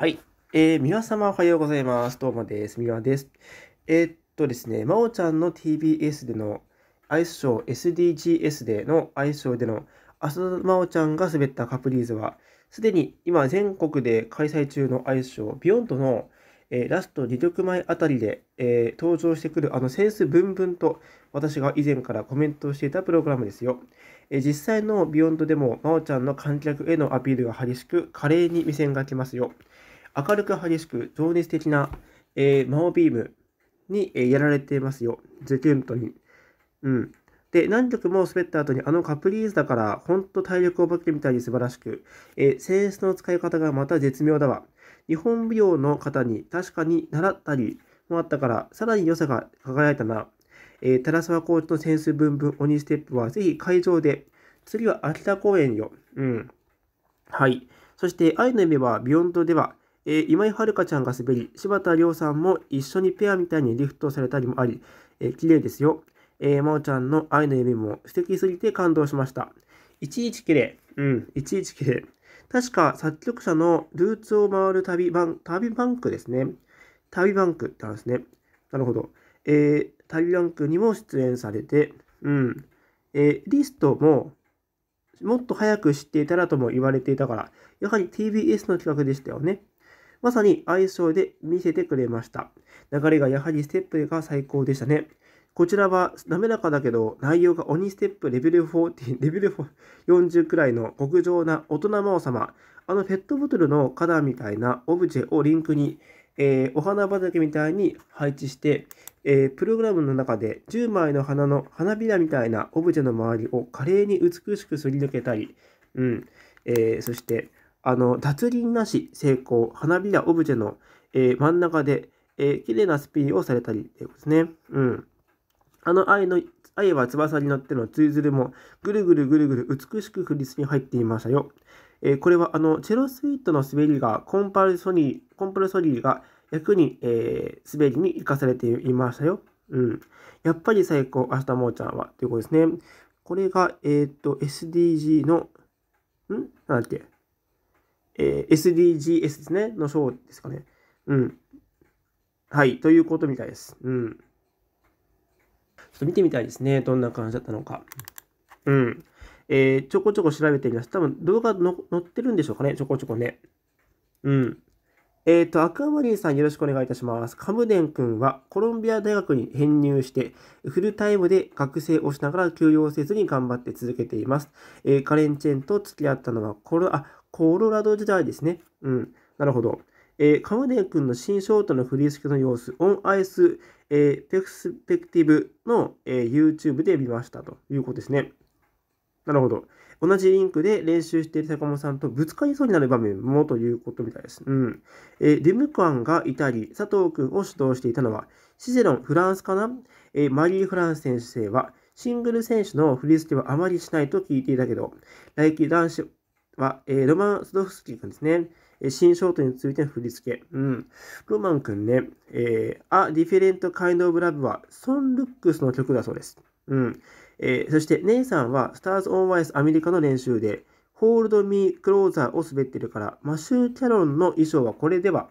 はい。えー、皆様おはようございます。どうもです。みわです。えー、っとですね、まおちゃんの TBS でのアイスショー SDGs でのアイスショーでの浅田まおちゃんが滑ったカプリーズは、すでに今全国で開催中のアイスショー、ビヨンドの、えー、ラスト2曲前あたりで、えー、登場してくるあのセンスブンブンと私が以前からコメントをしていたプログラムですよ。え実際のビヨンドでも、まおちゃんの観客へのアピールが激しく、華麗に目線が来ますよ。明るく激しく情熱的な、えー、マビームに、えー、やられていますよ。ゼキュントに。うん。で、何曲も滑った後にあのカプリーズだから、ほんと体力を化けるみたいに素晴らしく、えー、センスの使い方がまた絶妙だわ。日本舞踊の方に確かに習ったりもあったから、さらに良さが輝いたな。えー、寺沢コーチのセンスブンブン鬼ステップは、ぜひ会場で。次は秋田公演よ。うん。はい。そして、愛の夢は、ビヨンドでは、えー、今井遥ちゃんが滑り、柴田亮さんも一緒にペアみたいにリフトされたりもあり、えー、綺麗ですよ。えー、真央ちゃんの愛の夢も素敵すぎて感動しました。いちいち綺麗。うん、いちいち綺麗。確か作曲者のルーツを回る旅バン旅バンクですね。旅バンクってすね。なるほど。えー、旅バンクにも出演されて、うん。えー、リストももっと早く知っていたらとも言われていたから、やはり TBS の企画でしたよね。まさに相性で見せてくれました。流れがやはりステップが最高でしたね。こちらは滑らかだけど内容が鬼ステップレベル40、レベル40くらいの極上な大人魔王様。あのペットボトルの花壇みたいなオブジェをリンクに、えー、お花畑みたいに配置して、えー、プログラムの中で10枚の花の花びらみたいなオブジェの周りを華麗に美しくすり抜けたり、うんえー、そしてあの、脱輪なし成功、花びらオブジェの、えー、真ん中で、えー、綺麗なスピンをされたりいうことですね。うん。あの愛の、愛は翼に乗ってのツイズルも、ぐるぐるぐるぐる美しく振りスに入っていましたよ。えー、これは、あの、チェロスイートの滑りが、コンパルソニー、コンパルソニーが役に、えー、滑りに生かされていましたよ。うん。やっぱり最高、明日もーちゃんは、ということですね。これが、えっ、ー、と、SDG の、んなんだっけえー、SDGs ですね、の章ですかね。うん。はい、ということみたいです。うん。ちょっと見てみたいですね、どんな感じだったのか。うん。えー、ちょこちょこ調べてみます。多分動画の載ってるんでしょうかね、ちょこちょこね。うん。えっ、ー、と、アクアマリンさんよろしくお願いいたします。カムデン君はコロンビア大学に編入して、フルタイムで学生をしながら休養せずに頑張って続けています。えー、カレンチェンと付き合ったのはコロ、あ、コロラド時代ですね。うん。なるほど。えー、カムデン君の新ショートのフリースケの様子、オンアイス、えー、ペクペクティブの、えー、YouTube で見ましたということですね。なるほど。同じリンクで練習している坂本さんとぶつかりそうになる場面もということみたいです。うん。えー、デムカンがいたり、佐藤君を主導していたのは、シゼロン、フランスかな、えー、マリー・フランス選手は、シングル選手のフリースケはあまりしないと聞いていたけど、来季男子は、えー、ロマン・スドフスキー君ですね。新ショートについての振り付け。うん。ロマン君ね、えー、A Different Kind of Love は、ソン・ルックスの曲だそうです。うん。えー、そして、姉さんは、Stars on Wise アメリカの練習で、Hold Me Closer を滑ってるから、マシュー・キャロンの衣装はこれでは、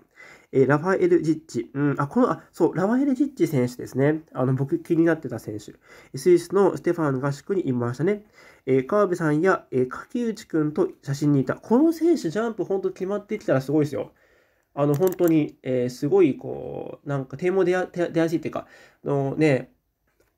えー、ラファエル・ジッチ。うん、あ、この、あ、そう、ラファエル・ジッチ選手ですね。あの、僕気になってた選手。スイスのステファン合宿にいましたね。えー、川辺さんや、えー、柿内くんと写真にいた。この選手、ジャンプ本当決まってきたらすごいですよ。あの、本当に、えー、すごい、こう、なんか、点も出や出やすいっていうか、あのね、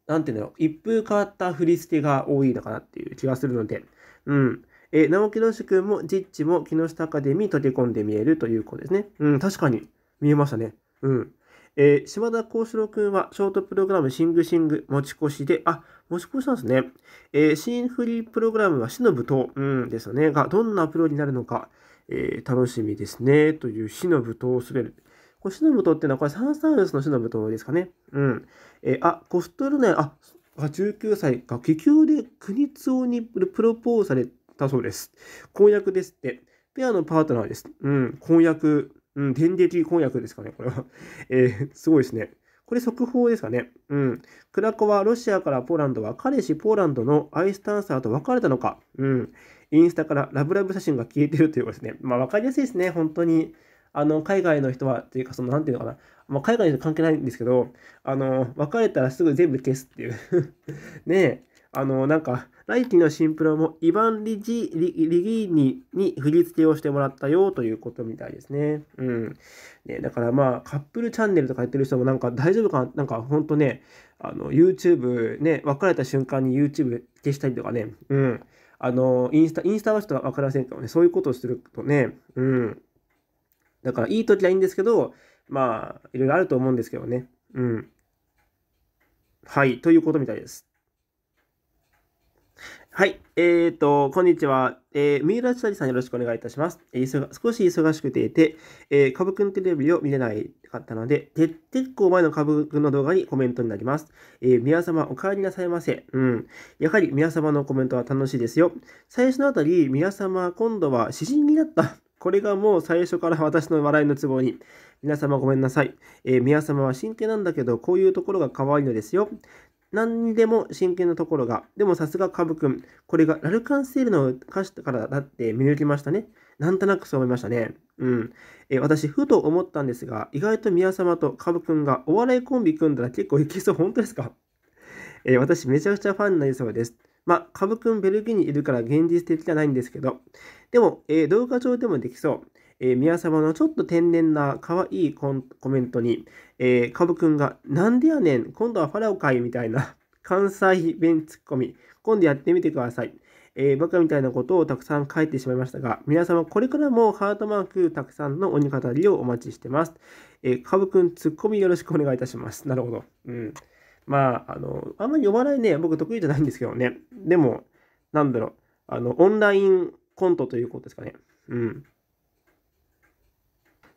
なんていうんだろう、一風変わった振り付けが多いのかなっていう気がするので、うん。えー、直木同士君も、ジッチも、木下アカデミー溶け込んで見えるということですね。うん、確かに、見えましたね。うん。えー、島田幸四郎君はショートプログラムシングシング持ち越しで、あ、持ち越しなんですね。えー、シンフリープログラムは死の舞踏、うん、ですよね。が、どんなプロになるのか、えー、楽しみですね。という死の舞踏を滑る。これ、死の舞踏っていうのは、これサンサウスの死の舞踏ですかね。うん。えー、あ、コストルネ、あ、19歳が気球で国津王にプロポーズされたそうです。婚約ですって。ペアのパートナーです。うん、婚約うん、電撃婚約ですかね、これは。えー、すごいですね。これ速報ですかね。うん。クラコはロシアからポーランドは彼氏ポーランドのアイスダンサーと別れたのか。うん。インスタからラブラブ写真が消えてるということですね。まあ分かりやすいですね、本当に。あの、海外の人は、というか、その、なんていうのかな。まあ、海外の人関係ないんですけど、あの、別れたらすぐ全部消すっていう ねえ、あの、なんか、来期のンプロもイヴァン・リジリギーニに振り付けをしてもらったよということみたいですね。うん。ね、だからまあ、カップルチャンネルとかやってる人もなんか大丈夫かななんかほんとね、あの、YouTube ね、別れた瞬間に YouTube 消したりとかね、うん。あの、インスタ、インスタはちょっとわかりませんけどね、そういうことをするとね、うん。だからいい時はいいんですけど、まあ、いろいろあると思うんですけどね。うん。はい、ということみたいです。はい。えっ、ー、と、こんにちは。えー、三浦千里さんよろしくお願いいたします。えー、少し忙しくていて、えー、株くんテレビを見れないかったので、て、結構前の株くんの動画にコメントになります。えー、皆様お帰りなさいませ。うん。やはり皆様のコメントは楽しいですよ。最初のあたり、皆様今度は詩人になった。これがもう最初から私の笑いのツボに。皆様ごめんなさい。えー、皆様は真剣なんだけど、こういうところが可愛いのですよ。何にでも真剣なところが。でもさすがカブくん。これがラルカンセールの歌詞からだって見抜きましたね。なんとなくそう思いましたね。うん。え私、ふと思ったんですが、意外と宮様とカブくんがお笑いコンビ組んだら結構いけそう。本当ですかえ私、めちゃくちゃファンになりそうです。まあ、カブくんベルギーにいるから現実的じゃないんですけど、でも、えー、動画上でもできそう。えー、宮様のちょっと天然な可愛いココメントに、えー、株くんが、なんでやねん、今度はファラオかいみたいな、関西弁ツッコミ、今度やってみてください。えー、バカみたいなことをたくさん書いてしまいましたが、皆様これからもハートマークたくさんの鬼語りをお待ちしてます。えー、株くん、ツッコミよろしくお願いいたします。なるほど。うん。まあ、あの、あんまり呼ばないね、僕得意じゃないんですけどね。でも、なんだろう、あの、オンラインコントということですかね。うん。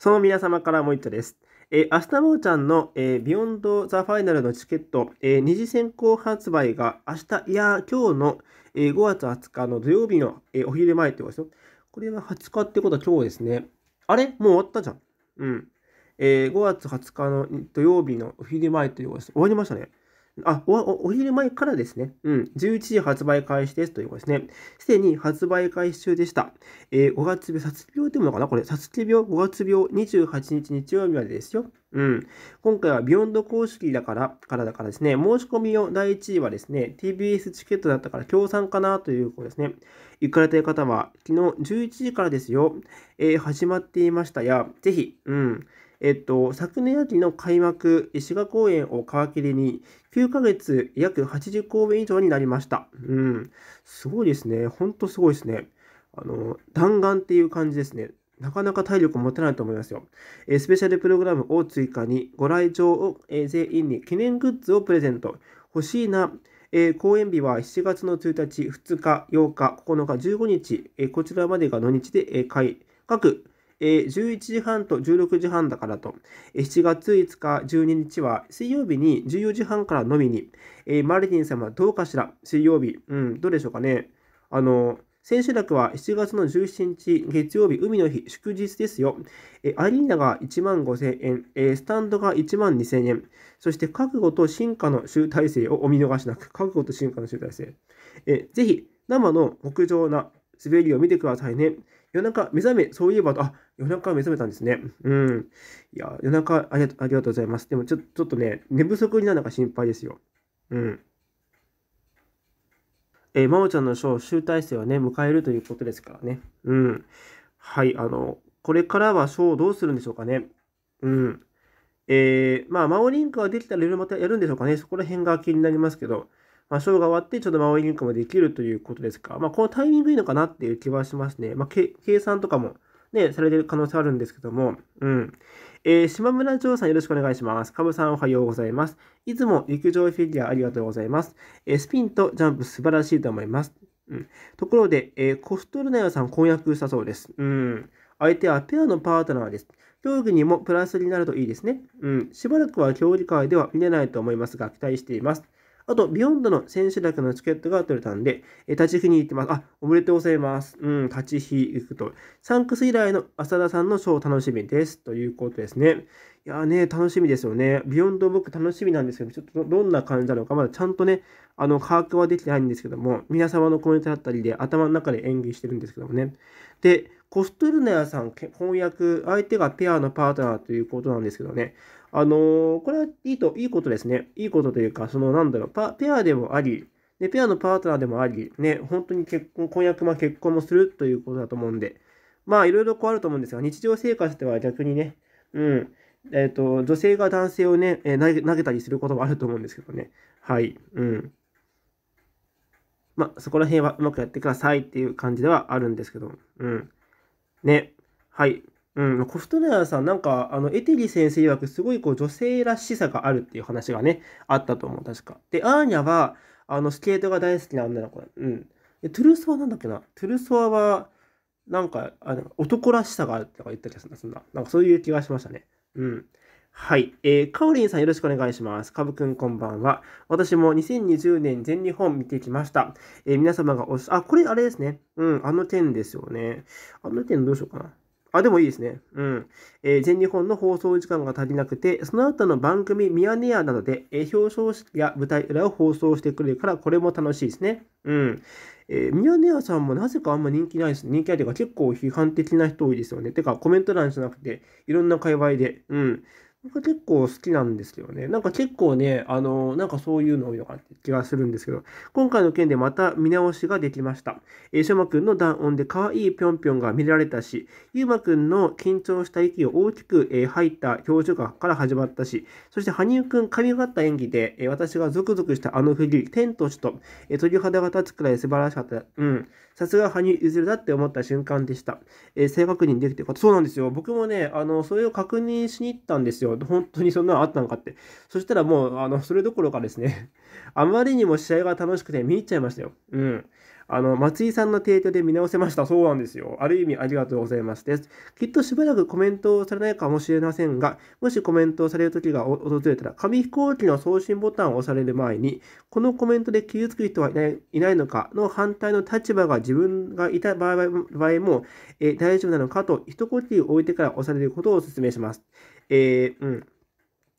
その皆様からもう一度です。えー、明日もーちゃんの、えー、ビヨンド・ザ・ファイナルのチケット、えー、二次選考発売が明日、いや、今日の、えー、5月20日の土曜日の、えー、お昼前ってことですよ。これは20日ってことは今日ですね。あれもう終わったじゃん。うん。えー、5月20日の土曜日のお昼前ということです。終わりましたね。あお、お昼前からですね。うん。11時発売開始ですということですね。すでに発売開始中でした。えー、5月病、殺病ってものかなこれ、殺病、5月病、28日日曜日までですよ。うん。今回はビヨンド公式だから、からだからですね、申し込みを第1位はですね、TBS チケットだったから協賛かなということですね。行かれた方は、昨日11時からですよ、えー、始まっていましたや、ぜひ、うん。えっと、昨年秋の開幕、滋賀公演を皮切りに、9ヶ月約80公演以上になりました。うん。すごいですね。ほんとすごいですね。あの、弾丸っていう感じですね。なかなか体力持てないと思いますよ。えー、スペシャルプログラムを追加に、ご来場を、えー、全員に記念グッズをプレゼント。欲しいな。えー、公演日は7月の1日、2日、8日、9日、15日、えこちらまでが土日で、えー、各えー、11時半と16時半だからと、え7月5日、12日は水曜日に14時半からのみに、えー、マリティン様どうかしら水曜日、うん、どうでしょうかね。あの千秋楽は7月の17日月曜日、海の日、祝日ですよ。えアリーナが1万5000円、えスタンドが1万2000円、そして覚悟と進化の集大成をお見逃しなく、覚悟と進化の集大成。えぜひ、生の極上な滑りを見てくださいね。夜中目覚め、そういえばと、あ夜中目覚めたんですね。うん。いや、夜中ありがとうございます。でもちょちょっとね、寝不足になるのが心配ですよ。うん。えー、まおちゃんの章、集大成はね、迎えるということですからね。うん。はい、あの、これからは章をどうするんでしょうかね。うん。えー、まあ、まおリンクができたらいろいろまたやるんでしょうかね。そこら辺が気になりますけど、まあ、章が終わって、ちょっとまおリンクもできるということですか。まあ、このタイミングいいのかなっていう気はしますね。まあ、計算とかもね、されてる可能性あるんですけども、うん。えー、島村城さんよろしくお願いします。カブさんおはようございます。いつも陸上フィギュアありがとうございます。えー、スピンとジャンプ素晴らしいと思います。うん、ところで、えー、コストルナヤさん婚約したそうです。うん。相手はペアのパートナーです。競技にもプラスになるといいですね。うん。しばらくは競技会では見れないと思いますが、期待しています。あと、ビヨンドの選手だけのチケットが取れたんで、え立ち日に行ってます。あ、おめでとうございます。うん、立ち日行くと。サンクス以来の浅田さんのショー楽しみです。ということですね。いやーね、楽しみですよね。ビヨンド僕楽しみなんですけど、ちょっとどんな感じなのか、まだちゃんとね、あの、把握はできてないんですけども、皆様のコメントだったりで頭の中で演技してるんですけどもね。で、コストルネアさん、翻訳、相手がペアのパートナーということなんですけどね。あのー、これはいいと、いいことですね。いいことというか、その、なんだろう、ペアでもあり、で、ペアのパートナーでもあり、ね、本当に結婚、婚約、も結婚もするということだと思うんで、まあ、いろいろこうあると思うんですが、日常生活では逆にね、うん、えっ、ー、と、女性が男性をね、えー、投げたりすることもあると思うんですけどね。はい、うん。まあ、そこら辺はうまくやってくださいっていう感じではあるんですけど、うん。ね、はい。うん、コフトネアさん、なんか、あの、エテリ先生曰く、すごい、こう、女性らしさがあるっていう話がね、あったと思う、確か。で、アーニャは、あの、スケートが大好きな女の子。うん。で、トゥルソワなんだっけな。トゥルソワは、なんか、あの男らしさがあるとか言った気がするな、そんな。なんか、そういう気がしましたね。うん。はい。えー、カオリンさんよろしくお願いします。カブくんこんばんは。私も2020年全日本見てきました。えー、皆様がおし、あ、これあれですね。うん、あの件ですよね。あの件どうしようかな。あ、でもいいですね。うん。えー、全日本の放送時間が足りなくて、その後の番組ミヤネ屋などで、えー、表彰式や舞台裏を放送してくれるから、これも楽しいですね。うん。えー、ミヤネ屋さんもなぜかあんま人気ないです。人気ないというか、結構批判的な人多いですよね。てか、コメント欄じゃなくて、いろんな界隈で。うん。僕結構好きなんですよね。なんか結構ね、あの、なんかそういうの多いのかって気がするんですけど、今回の件でまた見直しができました。えー、しょまくんの弾音で可愛いぴょんぴょんが見られたし、ゆうまくんの緊張した息を大きく、えー、吐いた表情から始まったし、そして羽生くん神がった演技で、えー、私がゾクゾクしたあの振り、天と地と、えー、鳥肌が立つくらい素晴らしかった。うん。さすが羽生譲るだって思った瞬間でした。えー、正確認できてよかった。そうなんですよ。僕もね、あの、それを確認しに行ったんですよ。よ。本当にそんなのあったのかって。そしたらもう、あの、それどころかですね あまりにも試合が楽しくて見入っちゃいましたよ。うん。あの、松井さんの提供で見直せました。そうなんですよ。ある意味ありがとうございますです。きっとしばらくコメントをされないかもしれませんが、もしコメントをされる時が訪れたら、紙飛行機の送信ボタンを押される前に、このコメントで傷つく人はいないいないのかの反対の立場が自分がいた場合も、え大丈夫なのかと一呼吸置いてから押されることをお勧めします。えー、うん。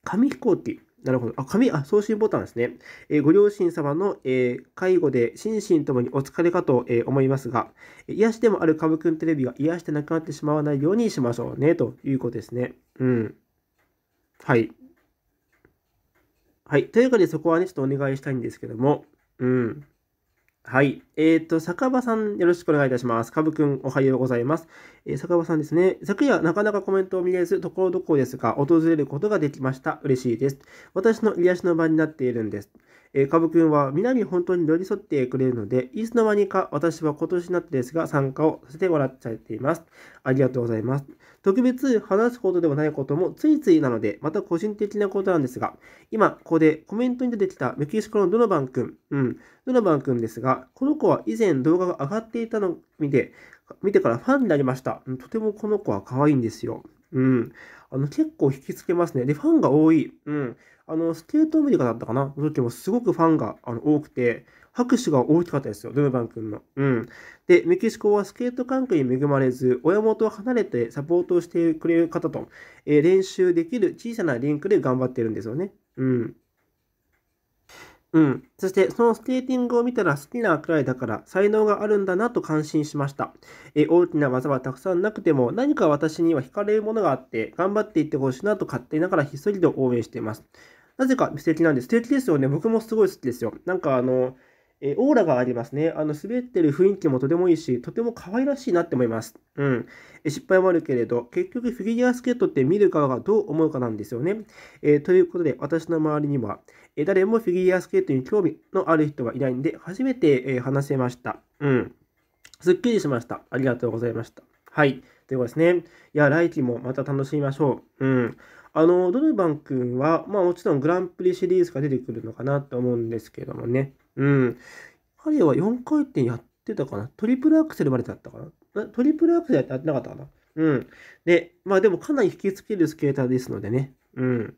紙飛行機。なるほど。あ、紙、あ、送信ボタンですね。えー、ご両親様の、えー、介護で心身ともにお疲れかと、えー、思いますが、癒しでもある株くんテレビが癒してなくなってしまわないようにしましょうね、ということですね。うん。はい。はい。というわけで、そこはね、ちょっとお願いしたいんですけども、うん。はい。えっ、ー、と、酒場さん、よろしくお願いいたします。かぶくん、おはようございます。えー、酒場さんですね。昨夜、なかなかコメントを見れず、ところどころですが、訪れることができました。嬉しいです。私の癒しの場になっているんです。えー、かぶくんは、皆に本当に寄り添ってくれるので、いつの間にか私は今年になってですが、参加をさせてもらっちゃっています。ありがとうございます。特別話すことでもないこともついついなので、また個人的なことなんですが、今、ここでコメントに出てきたメキシコのドノバン君、うん、ドノバン君ですが、この子子は以前動画が上がっていたのを見て、見てからファンになりました。とてもこの子は可愛いんですよ。うん。あの、結構引きつけますね。で、ファンが多い。うん。あの、スケートアメリカだったかなの時もすごくファンがあの多くて、拍手が大きかったですよ、ドノバン君の。うん。で、メキシコはスケート関係に恵まれず、親元を離れてサポートをしてくれる方と、えー、練習できる小さなリンクで頑張ってるんですよね。うん。うん。そして、そのスケーティングを見たら好きなくらいだから、才能があるんだなと感心しました。え大きな技はたくさんなくても、何か私には惹かれるものがあって、頑張っていってほしいなと勝手ながらひっそりと応援しています。なぜか素敵なんで、す。素敵ですよね。僕もすごい好きですよ。なんかあの、えオーラがありますね。あの、滑ってる雰囲気もとてもいいし、とても可愛らしいなって思います。うん。え失敗もあるけれど、結局フィギュアスケートって見る側がどう思うかなんですよね。えー、ということで、私の周りには、え誰もフィギュアスケートに興味のある人はいないんで、初めて、え話せました。うん。すっきりしました。ありがとうございました。はい。ということですね。いや、来季もまた楽しみましょう。うん。あの、ドルバン君は、まあもちろんグランプリシリーズが出てくるのかなと思うんですけどもね。うん。あリは4回転やってたかなトリプルアクセルまでだったかなトリプルアクセルやってなかったかなうん。で、まあでもかなり引きつけるスケーターですのでね。うん。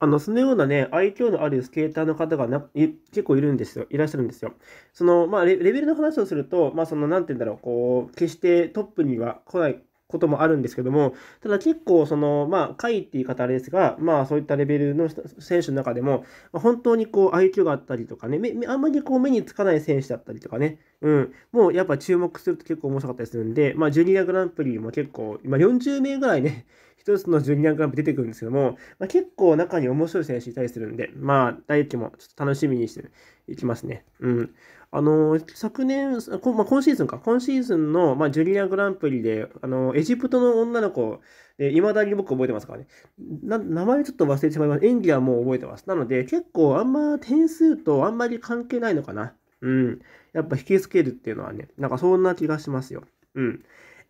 あの、そのようなね、愛嬌のあるスケーターの方がな結構いるんですよ。いらっしゃるんですよ。その、まあレ、レベルの話をすると、まあ、その、なんて言うんだろう、こう、決してトップには来ないこともあるんですけども、ただ結構、その、まあ、会っていう言い方あれですが、まあ、そういったレベルの選手の中でも、ま本当にこう、IQ があったりとかね、あんまりこう、目につかない選手だったりとかね、うん、もうやっぱ注目すると結構面白かったりするんで、まあ、ジュニアグランプリも結構、今40名ぐらいね、一つのジュニアグランプリ出てくるんですけども、まあ、結構中に面白い選手いたりするんで、まあ、大輝もちょっと楽しみにしていきますね。うん。あのー、昨年、こまあ、今シーズンか、今シーズンの、まあ、ジュニアグランプリで、あのー、エジプトの女の子、いまだに僕覚えてますからね。名前ちょっと忘れてしまいます。演技はもう覚えてます。なので、結構あんま点数とあんまり関係ないのかな。うん。やっぱ引きつけるっていうのはね、なんかそんな気がしますよ。うん。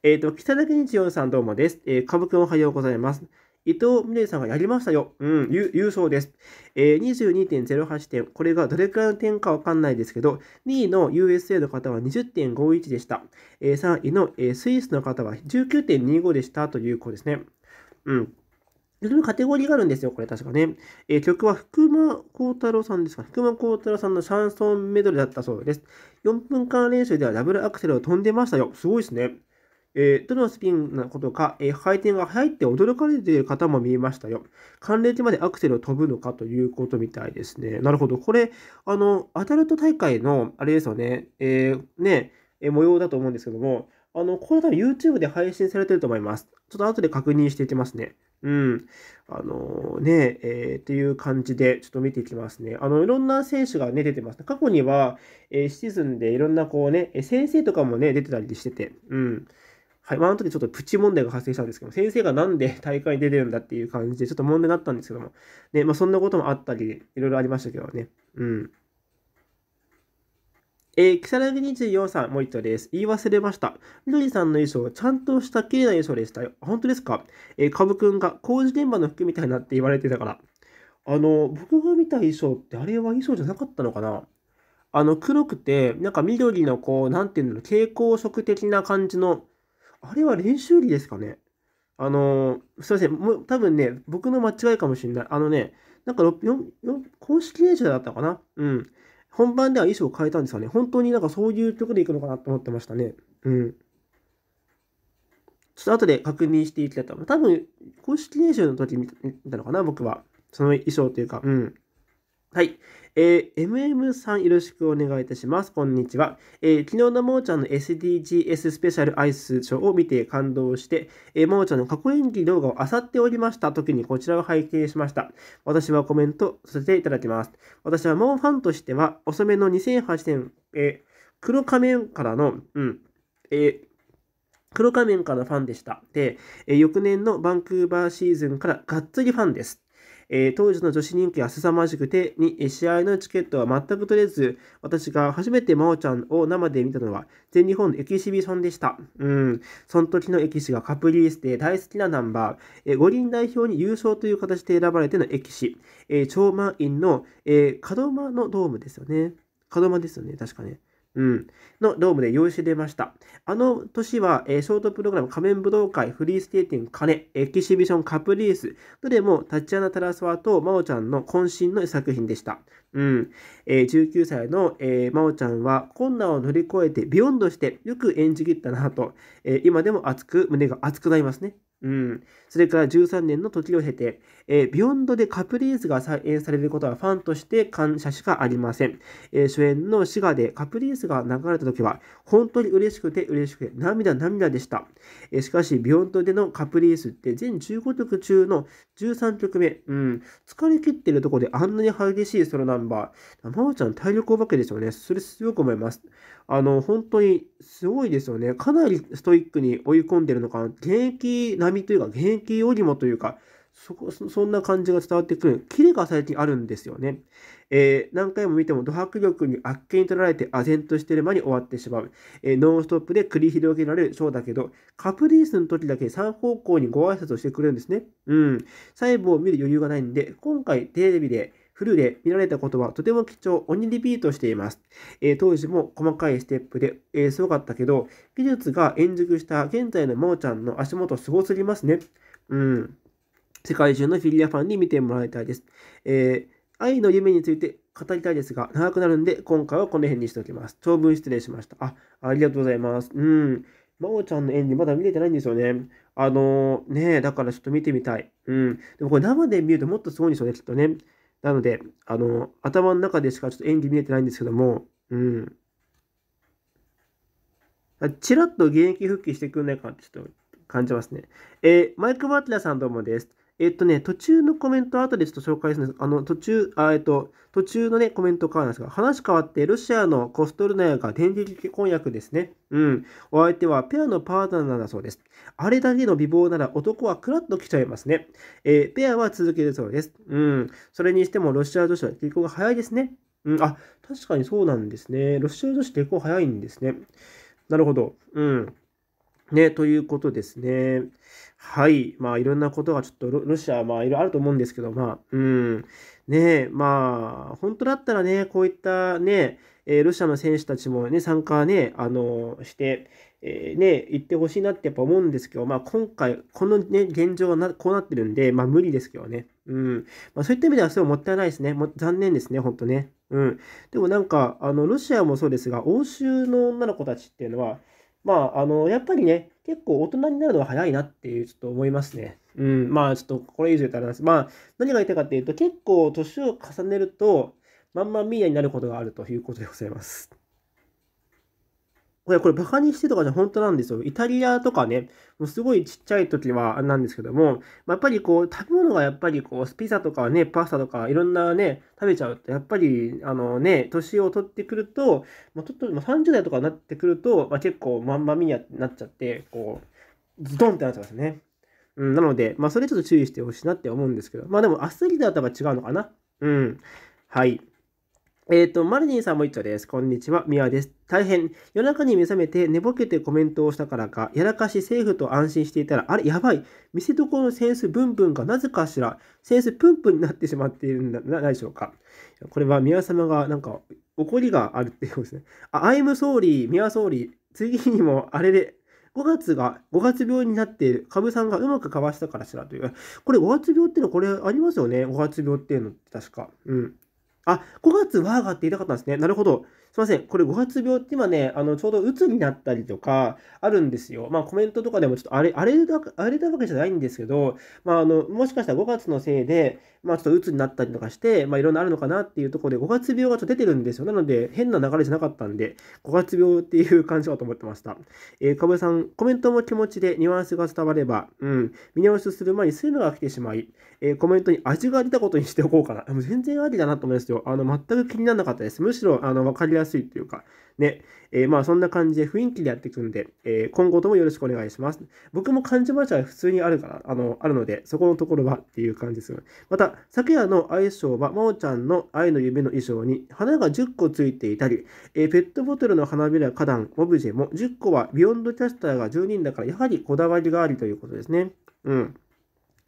えっ、ー、と、北田健一郎さんどうもです。えー、株くんおはようございます。伊藤美玲さんがやりましたよ。うん、そうです。えー、22.08点。これがどれくらいの点かわかんないですけど、2位の USA の方は20.51でした。えー、3位の、えー、スイスの方は19.25でしたという子ですね。うん。いろいろカテゴリーがあるんですよ、これ確かね。えー、曲は福間幸太郎さんですか福間幸太郎さんのシャンソンメドレーだったそうです。4分間練習ではダブルアクセルを飛んでましたよ。すごいですね。えー、どのスピンなことか、えー、回転が速いって驚かれている方も見えましたよ。寒冷地までアクセルを飛ぶのかということみたいですね。なるほど。これ、あの、アダルト大会の、あれですよね、えー、ね、え模様だと思うんですけども、あの、これ多分 YouTube で配信されてると思います。ちょっと後で確認していきますね。うん。あのー、ね、えー、っていう感じで、ちょっと見ていきますね。あの、いろんな選手がね、出てます。過去には、えー、シーズンでいろんなこうね、先生とかもね、出てたりしてて、うん。はい、まあ、あの時ちょっとプチ問題が発生したんですけど、先生がなんで 大会に出てるんだっていう感じで、ちょっと問題になったんですけども、ね、まあ、そんなこともあったり、いろいろありましたけどね。うん。えー、木更木24さん、もう一度です。言い忘れました。緑さんの衣装、ちゃんとした綺麗な衣装でしたよ。本当ですかえー、かぶくんが工事現場の服みたいになって言われてたから。あの、僕が見た衣装って、あれは衣装じゃなかったのかなあの、黒くて、なんか緑のこう、なんていうの、蛍光色的な感じのあれは練習着ですかねあのー、すいません、もう多分ね、僕の間違いかもしれない。あのね、なんか公式練習だったかなうん。本番では衣装を変えたんですかね。本当になんかそういう曲でいくのかなと思ってましたね。うん。ちょっと後で確認していきたいと。思います。多分、公式練習の時見たのかな僕は。その衣装というか、うん。はい。えー、MM さんよろしくお願いいたします。こんにちは。えー、昨日のもーちゃんの SDGs スペシャルアイスショーを見て感動して、えー、もーちゃんの過去演技動画を漁っておりました時にこちらを拝見しました。私はコメントさせていただきます。私はもうファンとしては、遅めの2008年、えー、黒仮面からの、うん、えー黒仮面からファンでした。で、翌年のバンクーバーシーズンからがっつりファンです。えー、当時の女子人気は凄まじくて、に、試合のチケットは全く取れず、私が初めて真央ちゃんを生で見たのは、全日本のエキシビションでした。うん。その時のエキシがカプリースで大好きなナンバー、えー、五輪代表に優勝という形で選ばれてのエキシ、えー、超満員の、えー、門間のドームですよね。門間ですよね、確かね。うん、のドームで優勝出ました。あの年は、えー、ショートプログラム仮面武道会、フリースケーティング、金、エキシビション、カプリース、どれもタッチアナ・タラスワと真央ちゃんの渾身の作品でした。うんえー、19歳の、えー、真央ちゃんは困難を乗り越えてビヨンドしてよく演じきったなと、えー、今でも熱く胸が熱くなりますね。うん、それから13年の時を経て、えー、ビヨンドでカプリーズが再演されることはファンとして感謝しかありません。えー、主演の滋賀でカプリーズが流れた時は、本当に嬉しくて嬉しくて涙涙でした。えー、しかし、ビヨンドでのカプリーズって全15曲中の13曲目。うん、疲れ切ってるとこであんなに激しいソロナンバー。まおちゃん体力お化けですよね。それすごく思います。あの、本当にすごいですよね。かなりストイックに追い込んでるのかな。現役並みというか、現役よりもというか、そこ、そんな感じが伝わってくる。キレが最近あるんですよね。えー、何回も見ても、ド迫力にあっけに取られて、唖然としてる間に終わってしまう。えー、ノンストップで繰り広げられるショーだけど、カプリースの時だけ3方向にご挨拶をしてくれるんですね。うん。細部を見る余裕がないんで、今回テレビで、フルで見られたことはとても貴重、鬼リピートしています。えー、当時も細かいステップで、えー、すごかったけど、技術が円熟した現在のモーちゃんの足元すごすぎますね。うん。世界中のフィギュアファンに見てもらいたいです。えー愛の夢について語りたいですが、長くなるんで、今回はこの辺にしておきます。長文失礼しました。あ、ありがとうございます。うん。まおちゃんの演技まだ見れてないんですよね。あのー、ねだからちょっと見てみたい。うん。でもこれ生で見るともっとすごいんですよね、きっとね。なので、あのー、頭の中でしかちょっと演技見れてないんですけども、うん。ちらっと現役復帰してくんないかってちょっと感じますね。えー、マイク・バトラさんどうもです。えっとね、途中のコメント後でちょっと紹介するんですあの、途中、あ、えっと、途中のね、コメントからるんですが、話変わって、ロシアのコストルナヤが電撃婚約ですね。うん。お相手はペアのパートナーだそうです。あれだけの美貌なら男はクラッと来ちゃいますね。えー、ペアは続けるそうです。うん。それにしてもロシア女子は結婚が早いですね。うん。あ、確かにそうなんですね。ロシア女子結婚早いんですね。なるほど。うん。ね、ということですね。はい。まあ、いろんなことがちょっとロシア、まあ、いろいろあると思うんですけど、まあ、うん。ねまあ、本当だったらね、こういったね、えー、ロシアの選手たちもね、参加ね、あのして、えー、ね、行ってほしいなってやっぱ思うんですけど、まあ、今回、このね、現状はこうなってるんで、まあ、無理ですけどね。うん。まあ、そういった意味ではすごいもったいないですね。も残念ですね、本当ね。うん。でもなんか、あの、ロシアもそうですが、欧州の女の子たちっていうのは、まあ、あの、やっぱりね、結構大人になるのは早いなっていう、ちょっと思いますね。うん、まあ、ちょっとこれ以上言ったらまあ、何が言いたいかっていうと、結構年を重ねると、まんまミーヤになることがあるということでございます。これ、これバカにしてとかじゃ本当なんですよ。イタリアとかね、もうすごいちっちゃい時はなんですけども、やっぱりこう、食べ物がやっぱりこう、ピザとかね、パスタとかいろんなね、食べちゃうと、やっぱり、あのね、年を取ってくると、もうちょっと30代とかになってくると、まあ、結構まんまみになっちゃって、こう、ズドンってなっちゃいますね。うん、なので、まあ、それちょっと注意してほしいなって思うんですけど、まあでも、アスリートだったら違うのかなうん。はい。えっ、ー、と、マリニンさんも一ょです。こんにちは。ミワです。大変。夜中に目覚めて寝ぼけてコメントをしたからか、やらかしセーフと安心していたら、あれ、やばい。見せ床のセンスブンブンがなぜかしら、センスプンプンになってしまっているんじゃないでしょうか。これはミワ様がなんか怒りがあるっていうことですね。あ、アイムソーリー、ミワソーリー。次にもあれで、5月が、5月病になっている、株さんがうまくかわしたからしらという。これ5月病っていうのはこれありますよね。5月病っていうのって確か。うん。あ、5月はがって言いたかったんですね。なるほど。すいません。これ5月病って今ね、あの、ちょうど鬱になったりとか、あるんですよ。まあ、コメントとかでもちょっとあれ、荒れた、れわけじゃないんですけど、まあ、あの、もしかしたら5月のせいで、まあ、ちょっと鬱になったりとかして、まあ、いろんなあるのかなっていうところで、5月病がちょっと出てるんですよ。なので、変な流れじゃなかったんで、5月病っていう感じかと思ってました。えー、かぶさん、コメントも気持ちでニュアンスが伝われば、うん、見直しする前にするのが来てしまい、えー、コメントに味が出たことにしておこうかな。全然ありだなと思いますよ。よ。あの、全く気にならなかったです。むしろ、あの、わかりやすいというか、ね、えー、まあ、そんな感じで雰囲気でやっていくんで、えー、今後ともよろしくお願いします。僕も漢字ャは普通にあるから、あの、あるので、そこのところはっていう感じですよね。また、昨夜の愛称は、まおちゃんの愛の夢の衣装に、花が10個ついていたり、えー、ペットボトルの花びら花壇、オブジェも10個は、ビヨンドキャスターが10人だから、やはりこだわりがありということですね。うん。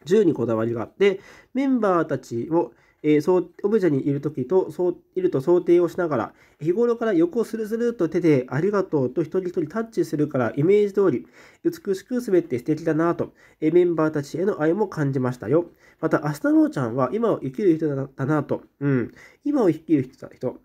10にこだわりがあって、メンバーたちを、えー、オブジェにいるときとそういると想定をしながら、日頃から横をスルスルっと手でありがとうと一人一人タッチするから、イメージ通り、美しく滑って素敵だなと、えー、メンバーたちへの愛も感じましたよ。また、明日のおちゃんは今を生きる人だなと、うん、今を生きる人だ人、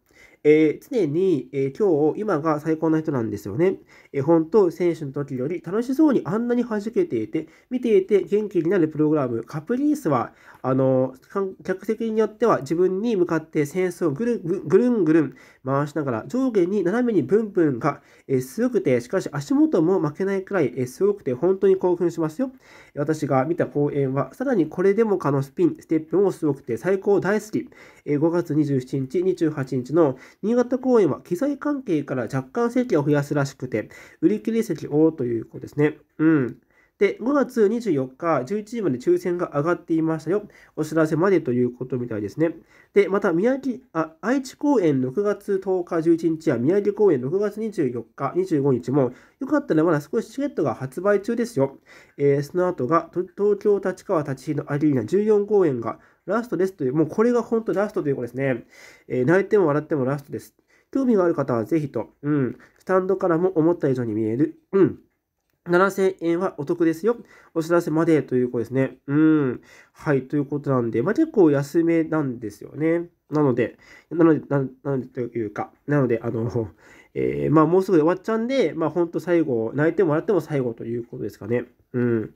えー、常に、えー、今日、今が最高な人なんですよね。絵本と選手の時より楽しそうにあんなに弾けていて、見ていて元気になるプログラム、カプリースは、あの、客席によっては自分に向かって扇子をぐるぐるんぐるん回しながら上下に斜めにブンブンが、えー、すごくて、しかし足元も負けないくらい、えー、すごくて本当に興奮しますよ。私が見た公演は、さらにこれでもかのスピン、ステップもすごくて最高大好き。えー、5月27日、28日の新潟公演は機材関係から若干席を増やすらしくて、売り切り席をということですね。うん。で、5月24日、11時まで抽選が上がっていましたよ。お知らせまでということみたいですね。で、また、宮城、あ、愛知公演6月10日、11日や宮城公演6月24日、25日も、よかったらまだ少しチケットが発売中ですよ。えー、その後が、東京立川立ちのアリーナ14公演がラストですという、もうこれが本当ラストということですね。えー、泣いても笑ってもラストです。興味がある方はぜひと、うん、スタンドからも思った以上に見える、うん、7000円はお得ですよ。お知らせまでということですね。うん。はい、ということなんで、まあ、結構安めなんですよね。なので、なので、ななのでというか、なので、あの、えー、まあ、もうすぐで終わっちゃうんで、まあ、ほんと最後、泣いてもらっても最後ということですかね。うん。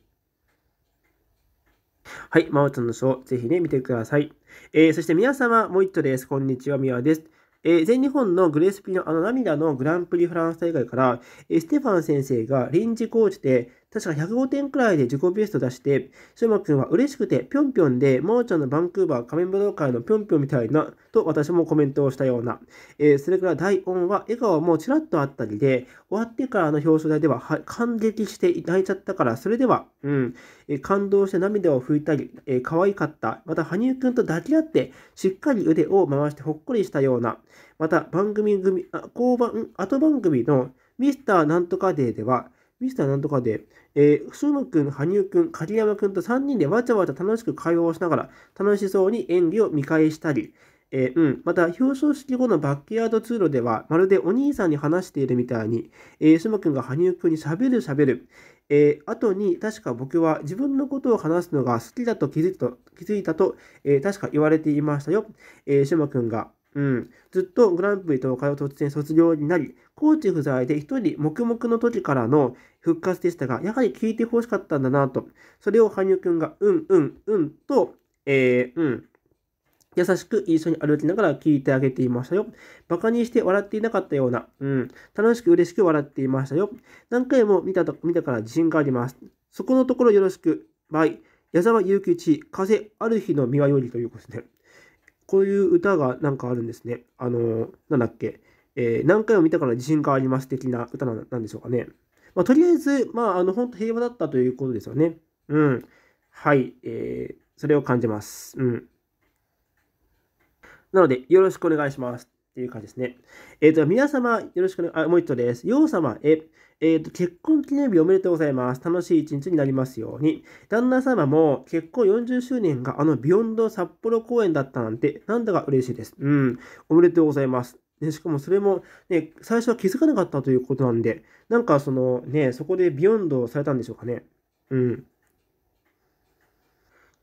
はい、まおちゃんの書、ぜひね、見てください。えー、そして皆様、もう一度です。こんにちは、みわです。えー、全日本のグレースピのあの涙のグランプリフランス大会から、えー、ステファン先生が臨時コーチで確か105点くらいで自己ベスト出して、シューマくんは嬉しくて、ぴょんぴょんで、まおちゃんのバンクーバー仮面武道会のぴょんぴょんみたいな、と私もコメントをしたような。えー、それから大音は、笑顔もちらっとあったりで、終わってからの表彰台では感激して泣いちゃったから、それでは、うん、えー、感動して涙を拭いたり、えー、可愛かった。また、羽生くんと抱き合って、しっかり腕を回してほっこりしたような。また、番組組、あ後番、後番組のミスターなんとかデーでは、ミスターなんとかデー、えー、ふむくん、羽生くん、鍵山くんと3人でわちゃわちゃ楽しく会話をしながら、楽しそうに演技を見返したり、えー、うん、また表彰式後のバックヤード通路ではまるでお兄さんに話しているみたいに、えー、くんが羽生んにしゃべるしゃべる、えー、後に確か僕は自分のことを話すのが好きだと気づいたと気づいたと、えー、確か言われていましたよ、えー、くんがうん、ずっとグランプリ東海を突然卒業になり、コーチ不在で一人黙々の時からの復活でしたが、やはり聞いて欲しかったんだなと、それを羽生くんが、うんうんうんと、えー、うん、優しく一緒に歩きながら聞いてあげていましたよ。馬鹿にして笑っていなかったような、うん、楽しく嬉しく笑っていましたよ。何回も見たと見たから自信があります。そこのところよろしく。バイ。矢沢祐吉、風ある日の見はよりということですね。こういう歌がなんかあるんですね。あの、なんだっけ、えー、何回も見たから自信があります的な歌なんでしょうかね。まあ、とりあえず、まあ、あの、本当平和だったということですよね。うん。はい。えー、それを感じます。うん。なので、よろしくお願いします。っていう感じですね。えっ、ー、と、皆様、よろしくあ、もう一度です。よう様へ、えっ、ー、と、結婚記念日おめでとうございます。楽しい一日になりますように。旦那様も結婚40周年があのビヨンド札幌公演だったなんて、なんだか嬉しいです。うん、おめでとうございます。ね、しかもそれも、ね、最初は気づかなかったということなんで、なんかそのね、そこでビヨンドされたんでしょうかね。うん。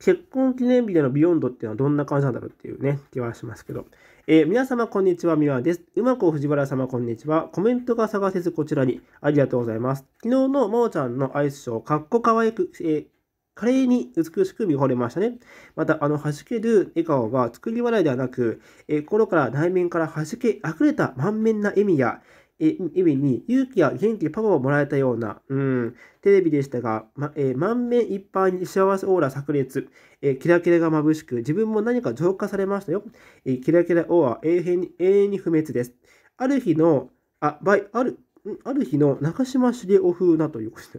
結婚記念日でのビヨンドっていうのはどんな感じなんだろうっていうね、気はしますけど。えー、皆様こんにちは、ミワです。うまこ藤原様こんにちは。コメントが探せずこちらに。ありがとうございます。昨日のまおちゃんのアイスショー、かっこかわいく、えー、華麗に美しく見惚れましたね。また、あの、弾ける笑顔は作り笑いではなく、え心から内面から弾け溢れた満面な笑みや、え意味に勇気や元気、パワーをもらえたような、うん、テレビでしたが、まえー、満面いっぱいに幸せオーラ炸裂、えー、キラキラが眩しく、自分も何か浄化されましたよ。えー、キラキラオーラ永遠に永遠に不滅です。ある日の、あ、バイ、ある、ある日の中島茂雄風なということ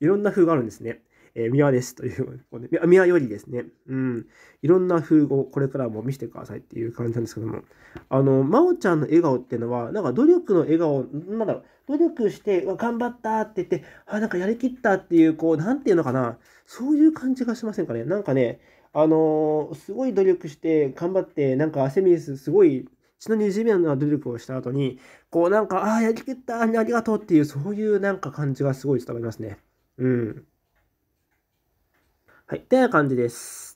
いろんな風があるんですね。えー、ですという、宮よりですね、うん、いろんな風をこれからも見せてくださいっていう感じなんですけども、あの、真央ちゃんの笑顔っていうのは、なんか努力の笑顔、なんだろう、努力して、頑張ったって言って、あ、なんかやりきったっていう、こう、なんていうのかな、そういう感じがしませんかね。なんかね、あのー、すごい努力して、頑張って、なんか汗水すごい血のにじみような努力をした後に、こうなんか、ああ、やりきった、ありがとうっていう、そういうなんか感じがすごい伝わりますね。うん。はい。ってな感じです。